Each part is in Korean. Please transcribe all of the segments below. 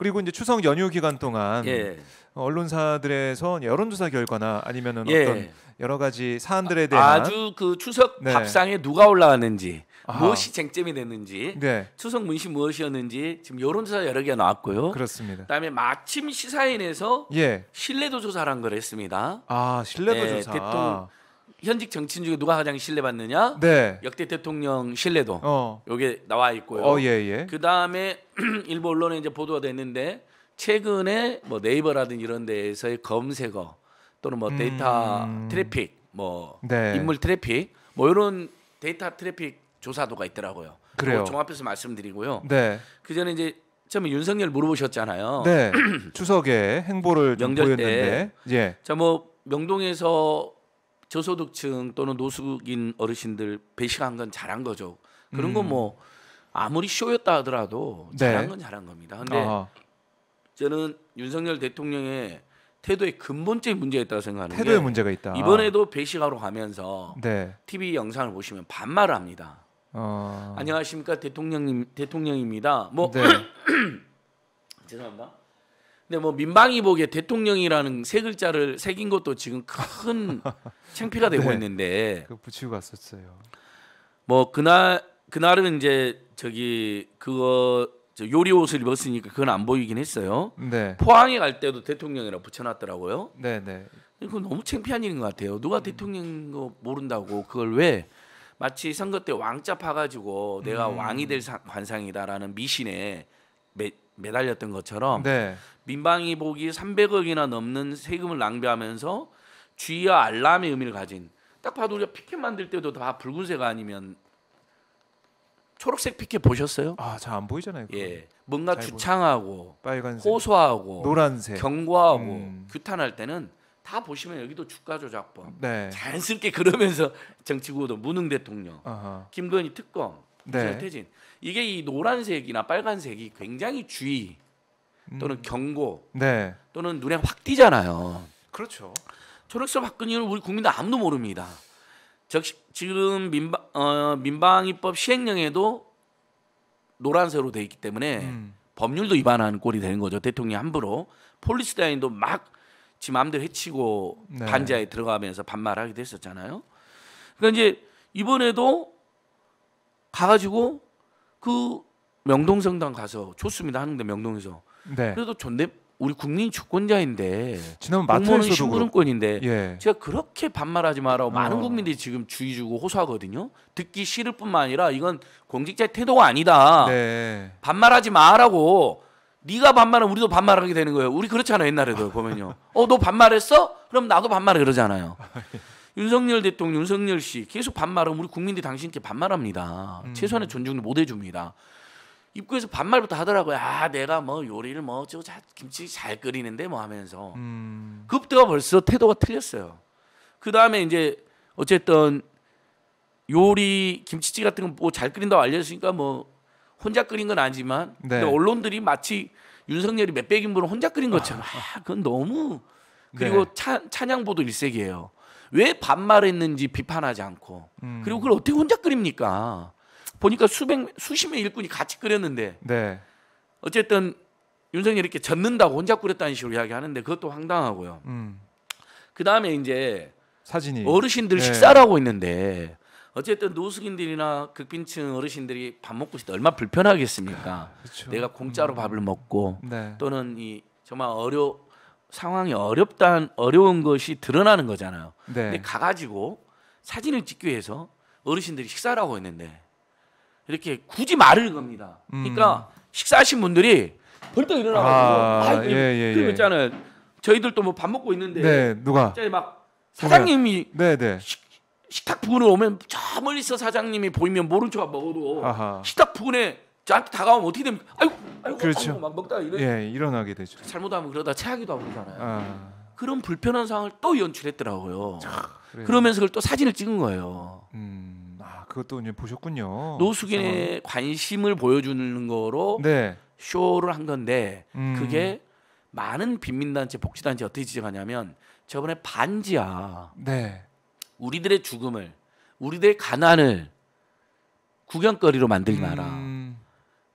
그리고 이제 추석 연휴 기간 동안 예. 어, 언론사들에서 여론조사 결과나 아니면은 예. 어떤 여러 가지 사안들에 아, 대한 아주 그 추석 네. 밥상에 누가 올라왔는지 아하. 무엇이 쟁점이 됐는지 네. 추석 문신 무엇이었는지 지금 여론조사 여러 개가 나왔고요. 그렇습니다. 그다음에 마침 시사인에서 예. 신뢰도 조사란 걸 했습니다. 아 신뢰도 네, 조사. 대통령 아. 현직 정치인 중에 누가 가장 신뢰받느냐? 네. 역대 대통령 신뢰도. 어. 요게 나와 있고요. 어, 예, 예. 그다음에 일부 언론에 이제 보도가 됐는데 최근에 뭐 네이버라든 지 이런 데에서의 검색어 또는 뭐 데이터 음. 트래픽, 뭐 네. 인물 트래픽, 뭐 이런 데이터 트래픽 조사도가 있더라고요. 그래요. 종합해서 말씀드리고요. 네. 그 전에 이제 처음에 윤석열 물어보셨잖아요. 네. 추석에 행보를 명절 보였는데. 때. 예. 자뭐 명동에서 저소득층 또는 노숙인 어르신들 배식한 건 잘한 거죠. 그런 건뭐 음. 아무리 쇼였다 하더라도 네. 잘한 건 잘한 겁니다. 근데 아하. 저는 윤석열 대통령의 태도의 근본적인 문제가 있다고 생각하는 태도에 게 문제가 있다. 이번에도 배식하러 가면서 네. TV 영상을 보시면 반말 합니다. 어... 안녕하십니까 대통령님 대통령입니다. 뭐 네. 죄송합니다. 근데 뭐 민방위 복에 대통령이라는 세 글자를 새긴 것도 지금 큰 챙피가 되고 네. 있는데 그 붙이고 갔었어요. 뭐 그날 그날은 이제 저기 그거 요리 옷을 입었으니까 그건 안 보이긴 했어요. 네. 포항에 갈 때도 대통령이라 고 붙여놨더라고요. 네네. 네. 이거 너무 창피한 일인 것 같아요. 누가 음. 대통령 거 모른다고 그걸 왜 마치 선거 때 왕자 파가지고 내가 음. 왕이 될 관상이다라는 미신에 매달렸던 것처럼 네. 민방위복이 300억이나 넘는 세금을 낭비하면서 주의와 알람의 의미를 가진 딱 봐도 우리가 피켓 만들 때도 다 붉은색 아니면 초록색 피켓 보셨어요? 아, 잘 안 보이잖아요. 그건. 예. 뭔가 주창하고 빨간색, 호소하고 노란색, 경고하고 음. 규탄할 때는 다 보시면 여기도 주가 조작법. 네. 자연스럽게 그러면서 정치구도 무능 대통령, 아하. 김건희 특검, 네. 태진 이게 이 노란색이나 빨간색이 굉장히 주의 음. 또는 음. 경고 네. 또는 눈에 확 띄잖아요. 그렇죠. 초록색 박근혜는 우리 국민들 아무도 모릅니다. 즉 지금 민방 어, 민방위법 시행령에도 노란색으로 돼 있기 때문에 음. 법률도 위반하는 꼴이 되는 거죠. 대통령이 함부로 폴리스타인도 막지 마음대로 해치고 네. 반자에 들어가면서 반말하기도 었잖아요 그러니까 이제 이번에도 가가지고 그 명동성당 가서 좋습니다 하는데 명동에서 네. 그래도 존대 우리 국민 주권자인데 지난 마트에서도 신부름권인데 예. 제가 그렇게 반말하지 마라고 어. 많은 국민들이 지금 주의 주고 호소하거든요. 듣기 싫을 뿐만 아니라 이건 공직자의 태도가 아니다. 네. 반말하지 마라고 네가 반말하면 우리도 반말하게 되는 거예요. 우리 그렇잖아요. 옛날에도 보면요. 어 너 반말했어? 그럼 나도 반말해 그러잖아요. 아, 예. 윤석열 대통령, 윤석열 씨 계속 반말하면 우리 국민들이 당신께 반말합니다. 음. 최소한의 존중도 못 해줍니다. 입구에서 반말부터 하더라고요. 아, 내가 뭐 요리를 뭐 저거 자, 김치 잘 끓이는데 뭐 하면서 음. 그때가 벌써 태도가 틀렸어요. 그 다음에 이제 어쨌든 요리 김치찌개 같은 거뭐잘 끓인다고 알려주니까 뭐 혼자 끓인 건 아니지만 네. 근데 언론들이 마치 윤석열이 몇백인분을 혼자 끓인 것처럼 아. 아, 그건 너무 그리고 네. 차, 찬양보도 일색이에요. 왜 반말했는지 비판하지 않고 음. 그리고 그걸 어떻게 혼자 끓입니까? 보니까 수백 수십 명 일꾼이 같이 끓였는데 네. 어쨌든 윤석열이 이렇게 젓는다고 혼자 끓였다는 식으로 이야기하는데 그것도 황당하고요. 음. 그 다음에 이제 사진이 어르신들 네. 식사를 하고 있는데 어쨌든 노숙인들이나 극빈층 어르신들이 밥 먹고 있을 때 얼마 나 불편하겠습니까? 그렇 내가 공짜로 음. 밥을 먹고 네. 또는 이 정말 어려 상황이 어렵다 어려운 것이 드러나는 거잖아요. 네. 근데 가가지고 사진을 찍기 위해서 어르신들이 식사를 하고 있는데 이렇게 굳이 말을 겁니다. 그러니까 음. 식사하신 분들이 벌떡 일어나가지고 아, 아 예, 예, 예. 그잖아요 저희들도 뭐 밥 먹고 있는데 네, 누가 막 사장님이 네, 네. 식, 식탁 부근에 오면 저 멀리서 사장님이 보이면 모른 척 먹어도 아하. 식탁 부근에 저한테 다가오면 어떻게 됩니까? 아유, 아유, 그렇죠. 아유, 막먹다 이런. 예, 일어나게 되죠. 잘못하면 그러다 체하기도 하고 그러잖아요. 아. 그런 불편한 상황을 또 연출했더라고요. 자, 그러면서 그걸 또 사진을 찍은 거예요. 음, 아 그것도 이제 보셨군요. 노숙인의 관심을 보여주는 거로 네. 쇼를 한 건데 음. 그게 많은 빈민단체 복지단체 어떻게 지적하냐면 저번에 반지야 네. 우리들의 죽음을 우리들의 가난을 구경거리로 만들지 마라. 음.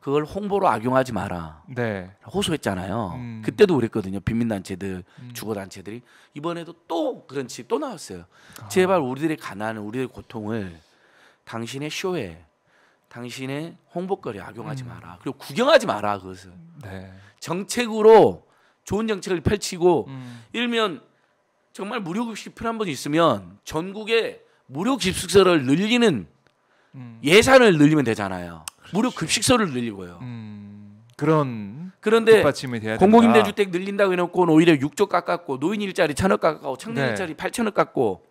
그걸 홍보로 악용하지 마라. 네. 호소했잖아요. 음. 그때도 그랬거든요. 빈민단체들, 음. 주거단체들이 이번에도 또 그런 집또 나왔어요. 아. 제발 우리들의 가난을, 우리들의 고통을 당신의 쇼에, 당신의 홍보거리 악용하지 음. 마라. 그리고 구경하지 마라 그것을. 네. 정책으로 좋은 정책을 펼치고 음. 일면 정말 무료급식 필요한 분이 있으면 전국에 무료 집숙사를 늘리는 음. 예산을 늘리면 되잖아요. 무료 급식소를 늘리고요. 음, 그런 그런데 공공임대주택 늘린다고 해놓고 는 오히려 6조 깎았고 노인 일자리 천억 깎았고 청년 네. 일자리 8천억 깎고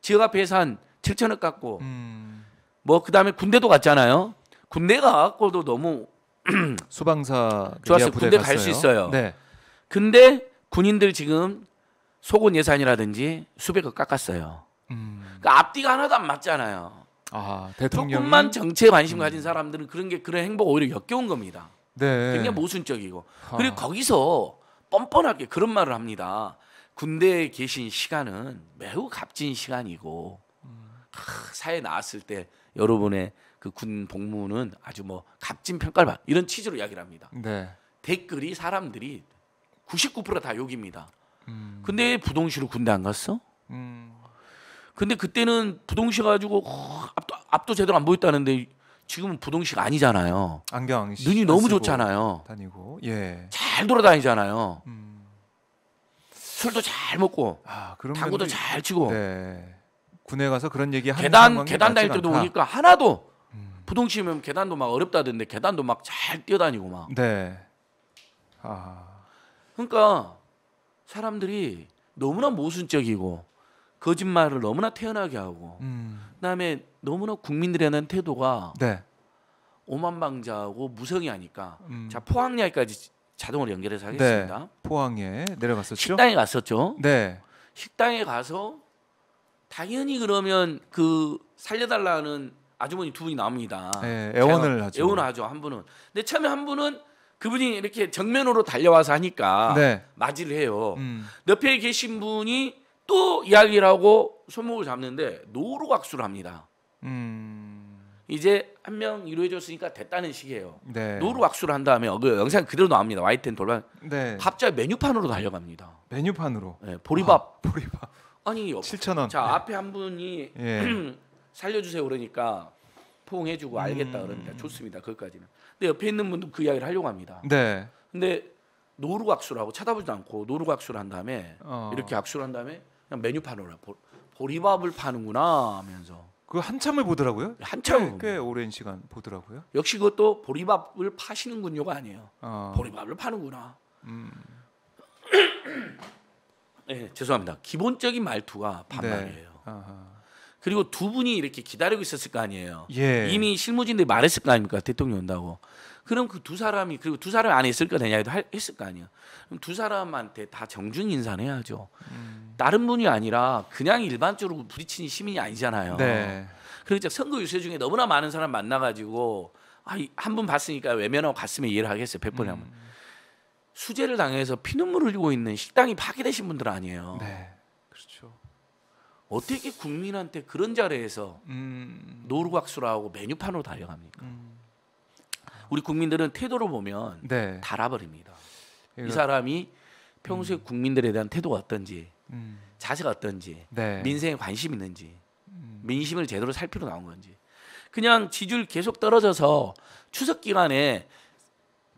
지역화 예산 7천억 깎고 음. 뭐 그다음에 군대도 갔잖아요. 군대가 갖고도 너무 소방사 좋았어요. 군대 갈 수 있어요. 네. 근데 군인들 지금 소군 예산이라든지 수백억 깎았어요. 음. 그러니까 앞뒤가 하나도 안 맞잖아요. 아, 대통령 조금만 정치에 관심 음. 가진 사람들은 그런 게 그런 행복 오히려 역겨운 겁니다. 네. 굉장히 모순적이고 아. 그리고 거기서 뻔뻔하게 그런 말을 합니다. 군대에 계신 시간은 매우 값진 시간이고 음. 사회 나왔을 때 여러분의 그 군 복무는 아주 뭐 값진 평가를 받 이런 취지로 이야기를 합니다. 네. 댓글이 사람들이 99%다 욕입니다. 음. 근데 부동시로 군대 안 갔어? 음. 근데 그때는 부동시 가지고 어, 앞도 앞도 제대로 안 보였다는데 지금은 부동식 아니잖아요. 안경 눈이 너무 좋잖아요. 다니고 예. 잘 돌아다니잖아요. 음. 술도 잘 먹고 아, 당구도 면이... 잘 치고 네. 군에 가서 그런 얘기 하는 계단 계단 다닐 때도 않다. 오니까 하나도 음. 부동식이면 계단도 막 어렵다던데 계단도 막 잘 뛰어다니고 막. 네. 아. 그러니까 사람들이 너무나 모순적이고 거짓말을 너무나 태연하게 하고 음. 그다음에 너무나 국민들에 대한 태도가 네. 오만방자하고 무성이 하니까 음. 자 포항야까지 자동으로 연결해서 하겠습니다. 네. 포항에 내려갔었죠. 식당에 갔었죠. 네. 식당에 가서 당연히 그러면 그 살려달라는 아주머니 두 분이 나옵니다. 네, 애원을 제 하죠. 애원을 하죠. 한 분은. 근데 처음에 한 분은 그분이 이렇게 정면으로 달려와서 하니까 네. 맞이를 해요. 음. 옆에 계신 분이 또 이야기를 하고 손목을 잡는데 노루각수를 합니다. 음... 이제 한 명 이루어졌으니까 됐다는 식이에요. 네. 노루각수를 한 다음에 어, 그 영상 그대로 나옵니다. 와이텐 돌발. 네. 갑자기 메뉴판으로 달려갑니다. 메뉴판으로. 네, 보리밥. 아, 보리밥. 아니 7 0원 자, 네. 앞에 한 분이 예. 살려 주세요 그러니까 포옹해 주고 음. 알겠다 그러니까 좋습니다. 그것까지는. 근데 옆에 있는 분도 그 이야기를 하려고 합니다. 네. 근데 노루각수라고 쳐다보지도 않고 노루각수를 한 다음에 어... 이렇게 악수를 한 다음에 그냥 메뉴판으로 보리밥을 파는구나 하면서 그 한참을 보더라고요. 예, 한참 꽤, 꽤 오랜 시간 보더라고요. 역시 그것도 보리밥을 파시는군요가 아니에요. 어. 보리밥을 파는구나. 음. 네, 죄송합니다. 기본적인 말투가 반말이에요. 네. 그리고 두 분이 이렇게 기다리고 있었을 거 아니에요. 예. 이미 실무진들이 말했을 거 아닙니까 대통령 온다고. 그럼 그 두 사람이 그리고 두 사람 이 안에 있을 거 되냐도 해 했을 거 아니에요. 그럼 두 사람한테 다 정중 인사는 해야죠. 음. 다른 분이 아니라 그냥 일반적으로 부딪히는 시민이 아니잖아요. 네. 그러니까 선거 유세 중에 너무나 많은 사람 만나가지고 아, 한분 봤으니까 외면하고 갔으면 이해를 하겠어요. 백번이 하면. 음. 수재를 당해서 피눈물 을 흘리고 있는 식당이 파괴되신 분들 아니에요. 네. 그렇죠. 어떻게 국민한테 그런 자리에서 음. 노루각수라고 메뉴판으로 달려갑니까? 음. 우리 국민들은 태도를 보면 네. 달아버립니다. 이거. 이 사람이 평소에 음. 국민들에 대한 태도가 어떤지, 음. 자세가 어떤지, 네. 민생에 관심 있는지, 음. 민심을 제대로 살피러 나온 건지. 그냥 지지율 계속 떨어져서 추석 기간에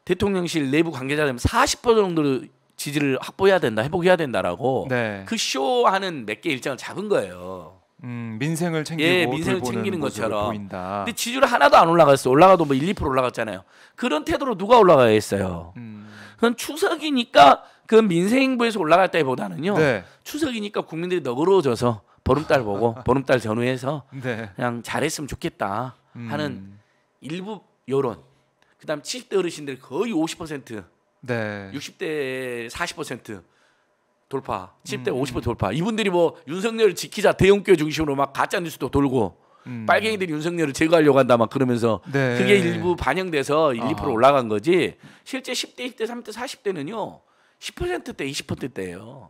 대통령실 내부 관계자라40% 정도로 지지를 확보해야 된다, 회복해야 된다라고 네. 그 쇼하는 몇 개 일정을 잡은 거예요. 음, 민생을 챙기고 예, 민생을 챙기는 것처럼 보인다. 근데 지지율 하나도 안 올라갔어. 올라가도 뭐 1, 2% 올라갔잖아요. 그런 태도로 누가 올라가겠어요? 음. 그건 추석이니까 그 민생부에서 올라갈 때보다는요. 네. 추석이니까 국민들이 너그러워져서 보름달 보고 보름달 전후해서 네. 그냥 잘했으면 좋겠다 하는 음. 일부 여론. 그다음 70대 어르신들 거의 50% 네. 60대 40% 돌파, 70대 음. 50% 돌파. 이분들이 뭐 윤석열을 지키자 대형교회 중심으로 막 가짜 뉴스도 돌고 음. 빨갱이들이 윤석열을 제거하려고 한다 막 그러면서 네. 그게 일부 반영돼서 1, 2% 아. 올라간 거지. 실제 10대, 20대, 30대, 40대는요. 10%대, 20%대예요.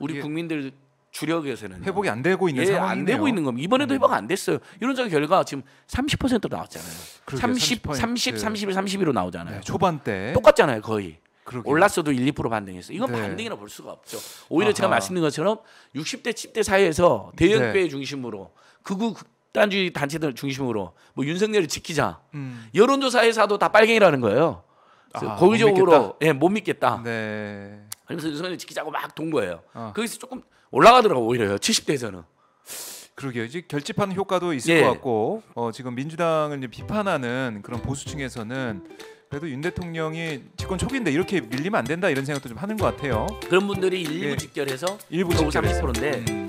우리 국민들 주력에서는 회복이 안 되고 있는 예, 상황이네요. 안 되고 있는 겁니다. 이번에도 음. 회복 안 됐어요. 이런적 결과 지금 30%로 나왔잖아요. 그러게요, 30, 30, 31, 31로 나오잖아요. 네, 초반때 똑같잖아요, 거의. 그러게 올랐어도 1, 2% 반등했어. 이건 네. 반등이라 볼 수가 없죠. 오히려 아하. 제가 말씀드린 것처럼 60대, 7 0대 사이에서 대형배 네. 중심으로 극우 극단주의 단체들 중심으로 뭐 윤석열을 지키자. 음. 여론조사에서도 다 빨갱이라는 거예요. 아, 고의적으로 못 믿겠다. 예, 못 믿겠다. 네. 그래서 윤석열을 지키자고 막돈 거예요. 아. 거기서 조금 올라가더라고 오히려 70대에서는. 그러게요. 이제 결집하는 효과도 있을 예. 것 같고 어, 지금 민주당을 비판하는 그런 보수층에서는 그래도 윤 대통령이 집권 초기인데 이렇게 밀리면 안 된다 이런 생각도 좀 하는 것 같아요. 그런 분들이 일부 집결해서 예. 일부 집결 30%인데 음.